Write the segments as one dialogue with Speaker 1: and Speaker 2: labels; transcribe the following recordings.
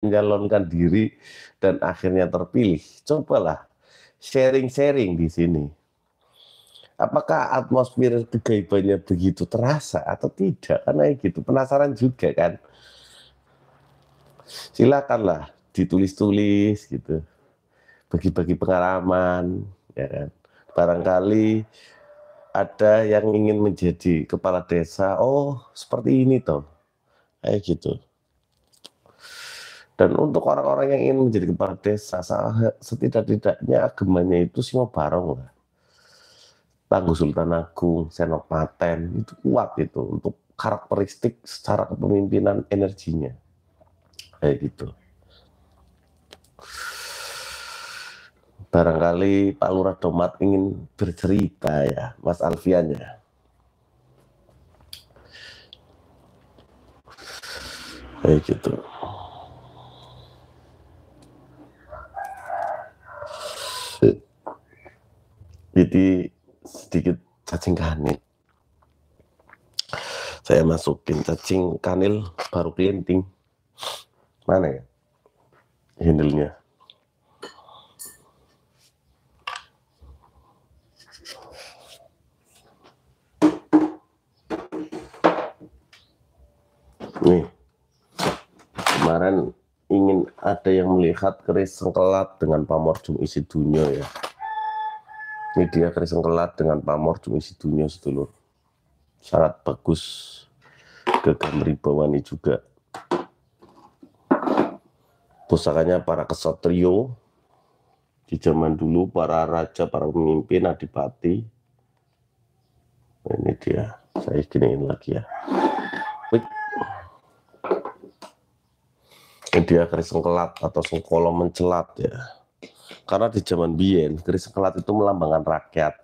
Speaker 1: menyalonkan diri dan akhirnya terpilih. Cobalah sharing-sharing di sini. Apakah atmosfer kegaibannya begitu terasa atau tidak? Karena gitu penasaran juga kan. Silakanlah ditulis-tulis gitu. Bagi-bagi pengalaman ya kan. Barangkali ada yang ingin menjadi kepala desa, oh seperti ini toh. Kayak gitu. Dan untuk orang-orang yang ingin menjadi kepala desa, setidak-tidaknya agamanya itu semua bareng lah. Tangguh Sultan Agung, Senopaten, itu kuat itu untuk karakteristik secara kepemimpinan energinya. Kayak gitu. Barangkali Pak Lurah Domat ingin bercerita ya, Mas Alfian ya. Kayak gitu. jadi sedikit cacing kanil saya masukin cacing kanil baru kelinting mana ya handle-nya nih kemarin ingin ada yang melihat keris sengkelat dengan pamor jum isi dunia ya ini dia keriseng kelat dengan pamor cumi situnya sedulur. Sangat bagus. gagam ribawani juga. Pusakanya para kesatrio. Di zaman dulu para raja, para pemimpin, adipati. ini dia. Saya giniin lagi ya. Ini dia keris kelat atau sengkolo mencelat ya. Karena di zaman Bien, keris kelat itu melambangkan rakyat.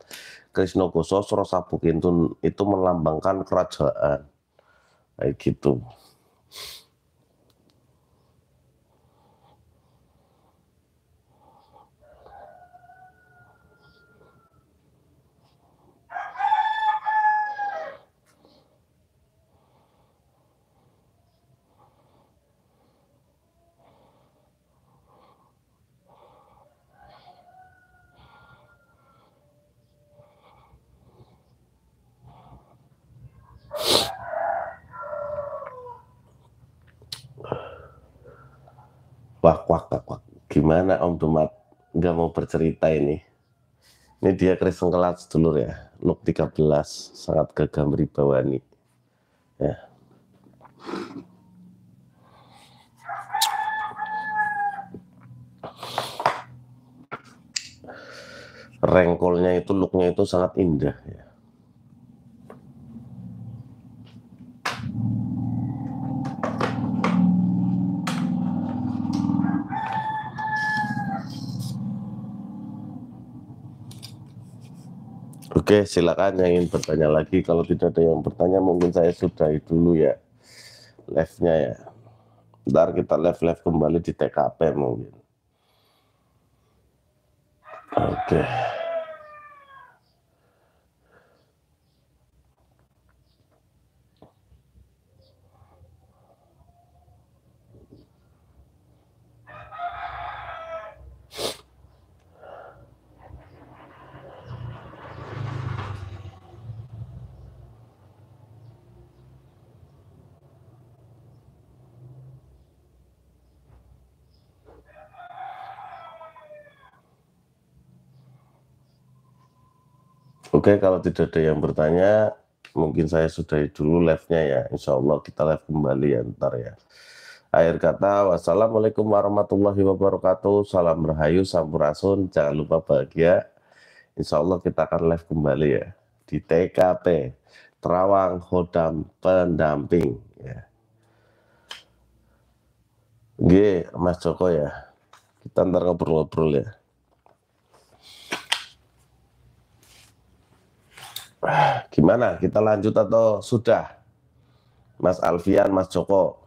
Speaker 1: Krishna Goso Surosabukintun itu melambangkan kerajaan. Kayak gitu. gimana Om Dumat nggak mau bercerita ini ini dia Kristen Kelat sedulur ya Luk 13 sangat gagah beribawani. ya rengkolnya itu looknya itu sangat indah ya Oke, silakan yang ingin bertanya lagi. Kalau tidak ada yang bertanya, mungkin saya sudahi dulu ya live-nya ya. Ntar kita live-live kembali di TKP mungkin. Oke. Okay. Oke, kalau tidak ada yang bertanya, mungkin saya sudahi dulu live-nya ya. Insya Allah kita live kembali ya ntar ya. Akhir kata, wassalamualaikum warahmatullahi wabarakatuh. Salam rahayu, sampurasun. Jangan lupa bahagia. Insya Allah kita akan live kembali ya. Di TKP, Terawang, Hodam, Pendamping. Ya. Oke, Mas Joko ya. Kita ntar ngobrol-ngobrol ya. gimana kita lanjut atau sudah Mas Alfian Mas Joko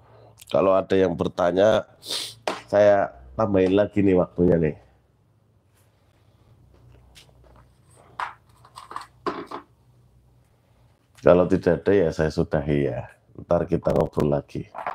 Speaker 1: kalau ada yang bertanya saya tambahin lagi nih waktunya nih kalau tidak ada ya saya sudahi ya ntar kita ngobrol lagi